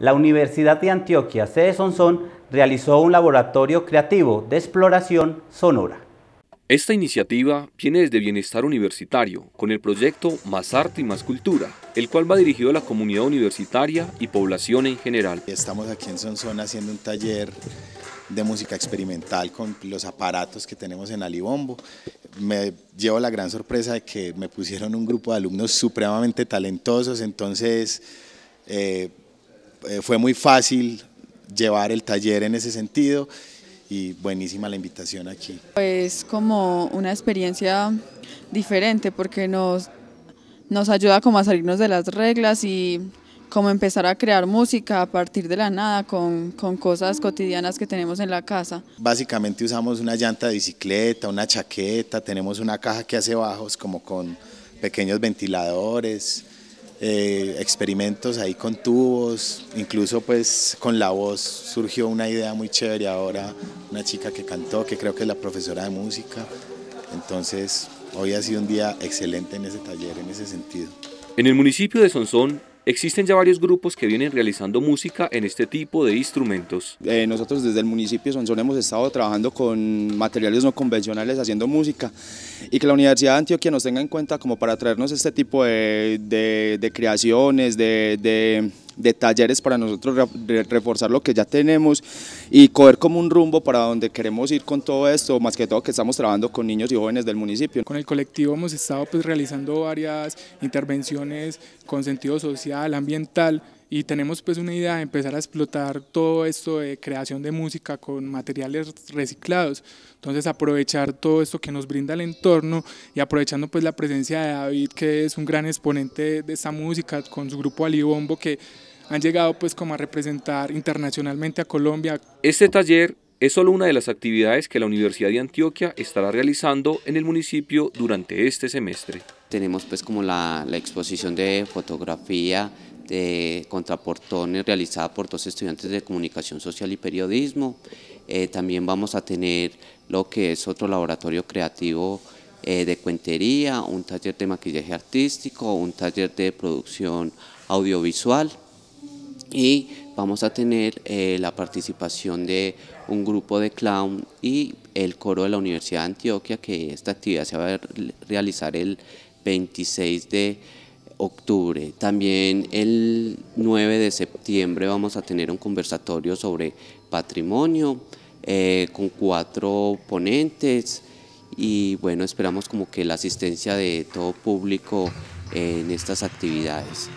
la Universidad de Antioquia, sede Sonsón, realizó un laboratorio creativo de exploración sonora. Esta iniciativa viene desde Bienestar Universitario, con el proyecto Más Arte y Más Cultura, el cual va dirigido a la comunidad universitaria y población en general. Estamos aquí en Sonsón haciendo un taller de música experimental con los aparatos que tenemos en Alibombo. Me llevo la gran sorpresa de que me pusieron un grupo de alumnos supremamente talentosos, entonces eh, eh, fue muy fácil llevar el taller en ese sentido y buenísima la invitación aquí. Es como una experiencia diferente porque nos, nos ayuda como a salirnos de las reglas y como empezar a crear música a partir de la nada con, con cosas cotidianas que tenemos en la casa. Básicamente usamos una llanta de bicicleta, una chaqueta, tenemos una caja que hace bajos como con pequeños ventiladores, eh, experimentos ahí con tubos, incluso pues con la voz surgió una idea muy chévere ahora, una chica que cantó, que creo que es la profesora de música, entonces hoy ha sido un día excelente en ese taller, en ese sentido. En el municipio de Sonsón Existen ya varios grupos que vienen realizando música en este tipo de instrumentos. Eh, nosotros desde el municipio de hemos estado trabajando con materiales no convencionales haciendo música y que la Universidad de Antioquia nos tenga en cuenta como para traernos este tipo de, creaciones, de, de de talleres para nosotros reforzar lo que ya tenemos y coger como un rumbo para donde queremos ir con todo esto, más que todo que estamos trabajando con niños y jóvenes del municipio. Con el colectivo hemos estado pues realizando varias intervenciones con sentido social, ambiental, y tenemos pues una idea de empezar a explotar todo esto de creación de música con materiales reciclados. Entonces aprovechar todo esto que nos brinda el entorno y aprovechando pues la presencia de David que es un gran exponente de esta música con su grupo Alibombo que han llegado pues como a representar internacionalmente a Colombia. Este taller es solo una de las actividades que la Universidad de Antioquia estará realizando en el municipio durante este semestre. Tenemos pues como la exposición de fotografía, de, contra realizada por dos estudiantes de comunicación social y periodismo. Eh, también vamos a tener lo que es otro laboratorio creativo eh, de cuentería, un taller de maquillaje artístico, un taller de producción audiovisual y vamos a tener eh, la participación de un grupo de clown y el coro de la Universidad de Antioquia que esta actividad se va a realizar el 26 de octubre. También el 9 de septiembre vamos a tener un conversatorio sobre patrimonio eh, con cuatro ponentes y bueno, esperamos como que la asistencia de todo público en estas actividades.